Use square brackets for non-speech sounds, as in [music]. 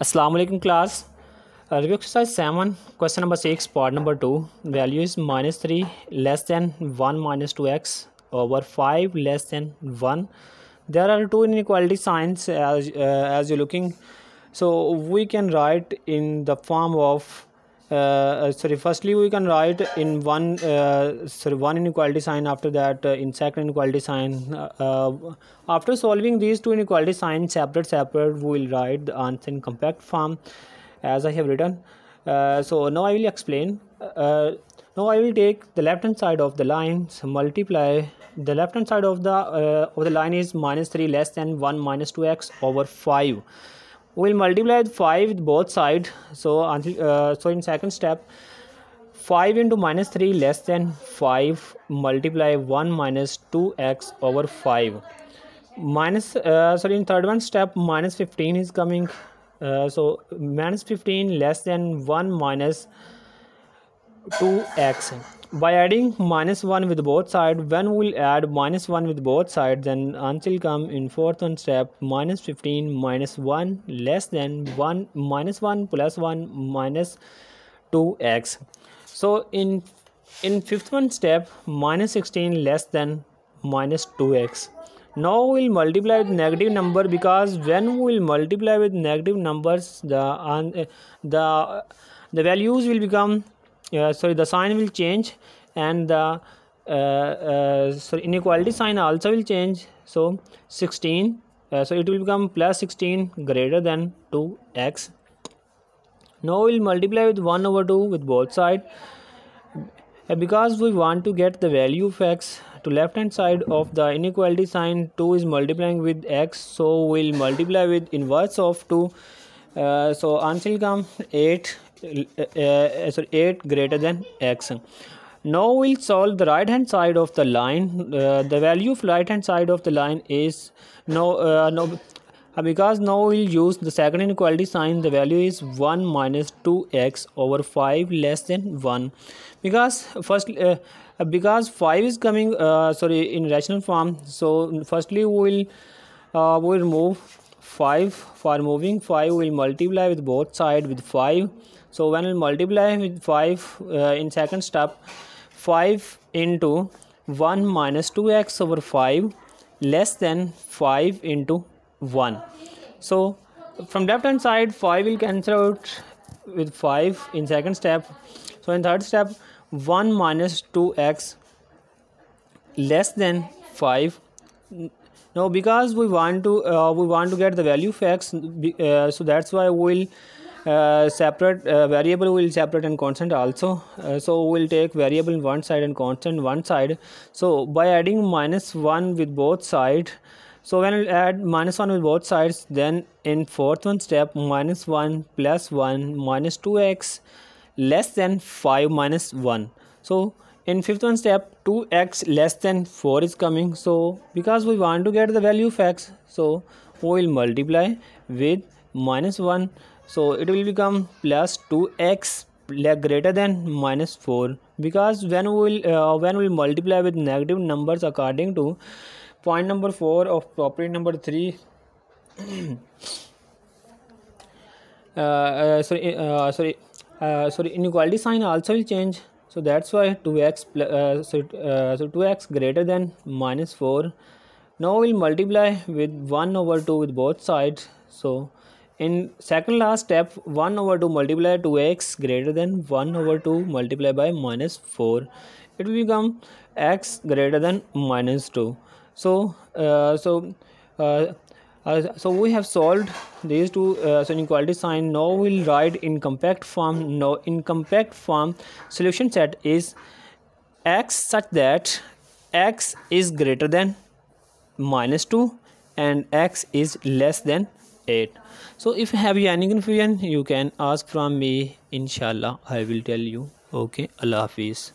अस्सलाम वालेकुम class review exercise seven question number six part number two value is minus three less than one minus two x over five less than one there are two in inequality signs as you looking so we can write in the form of Uh, uh, sorry firstly we can write in one uh, sorry one inequality sign after that uh, in second inequality sign uh, uh, after solving these two inequality signs separate separate we will write the answer in compact form as i have written so now i will explain now i will take the left hand side of the lines. multiply the left hand side of the of the line is minus 3 less than 1 minus 2x over 5 we'll multiply 5 with both sides so uh, so in second step 5 into minus 3 less than 5 multiply 1 minus 2x over 5 minus uh, sorry in third one step minus 15 is coming uh, so minus 15 less than 1 minus minus 2x by adding minus 1 with both sides when we'll add minus 1 with both sides then until come in fourth one step minus 15 minus 1 less than 1 minus 1 plus 1 minus 2x so in in fifth one step minus 16 less than minus 2x now we'll multiply with negative number because when we'll multiply with negative numbers the uh, the the values will become uh, sorry the sign will change and the uh, uh, inequality sign also will change so 16 uh, so it will become plus 16 greater than 2x now we'll multiply with 1 over 2 with both side uh, because we want to get the value of x to left hand side of the inequality sign 2 is multiplying with x so we'll multiply with inverse of 2 uh, so until come 8 uh, sorry 8 greater than x now we'll solve the right hand side of the line uh, the value of right hand side of the line is now uh, no uh, because now we'll use the second inequality sign the value is 1 minus 2x over 5 less than 1 because first uh, because 5 is coming uh, sorry in rational form so firstly we will uh, we will remove 5 for moving 5 will multiply with both side with 5 so when we multiply with 5 uh, in second step 5 into 1 minus 2x over 5 less than 5 into 1 so from left hand side 5 will cancel out with 5 in second step so in third step 1 minus 2x less than 5 now because we want to uh, we want to get the value of x uh, so that's why we'll uh, separate uh, variable will separate and constant also uh, so we'll take variable in one side and constant one side so by adding minus 1 with both sides so when I add minus 1 with both sides then in fourth one step minus 1 plus 1 minus 2x less than 5 minus 1 so in fifth one step 2x less than 4 is coming so because we want to get the value of x so we will multiply with minus 1 so it will become plus 2x greater than minus 4 because when we will uh, when we will multiply with negative numbers according to point number 4 of property number 3 [clears throat] uh, uh, sorry uh, sorry uh, sorry inequality sign also will change so that's why 2x uh, so, uh, so 2x greater than minus 4 now we'll multiply with 1 over 2 with both sides so in second last step 1 over 2 multiply 2x greater than 1 over 2 multiply by minus 4 it will become x greater than minus 2 so uh, so uh, uh, so we have solved these two uh, so inequality sign now we'll write in compact form now in compact form solution set is x such that x is greater than minus 2 and x is less than 8 so if you have any confusion you can ask from me inshallah i will tell you okay allah hafiz